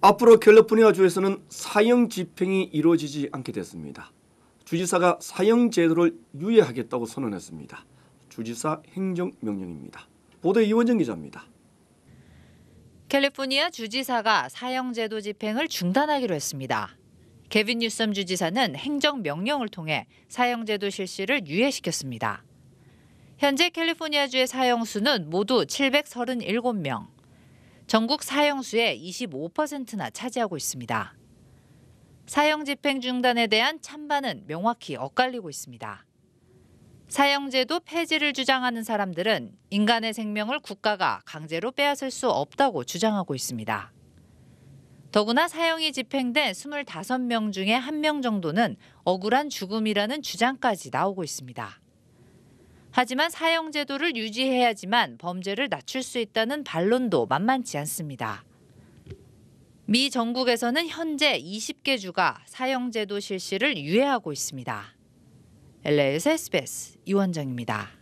앞으로 캘리포니아주에서는 사형 집행이 이루어지지 않게 됐습니다. 주지사가 사형 제도를 유예하겠다고 선언했습니다. 주지사 행정명령입니다. 보도 에 이원정 기자입니다. 캘리포니아 주지사가 사형제도 집행을 중단하기로 했습니다. 개빈 뉴섬 주지사는 행정명령을 통해 사형제도 실시를 유예시켰습니다. 현재 캘리포니아주의 사형수는 모두 737명. 전국 사형수의 25%나 차지하고 있습니다. 사형 집행 중단에 대한 찬반은 명확히 엇갈리고 있습니다. 사형제도 폐지를 주장하는 사람들은 인간의 생명을 국가가 강제로 빼앗을 수 없다고 주장하고 있습니다. 더구나 사형이 집행된 25명 중에 1명 정도는 억울한 죽음이라는 주장까지 나오고 있습니다. 하지만 사형제도를 유지해야지만 범죄를 낮출 수 있다는 반론도 만만치 않습니다. 미 정국에서는 현재 20개 주가 사형제도 실시를 유예하고 있습니다. LA에서 SBS 이원정입니다.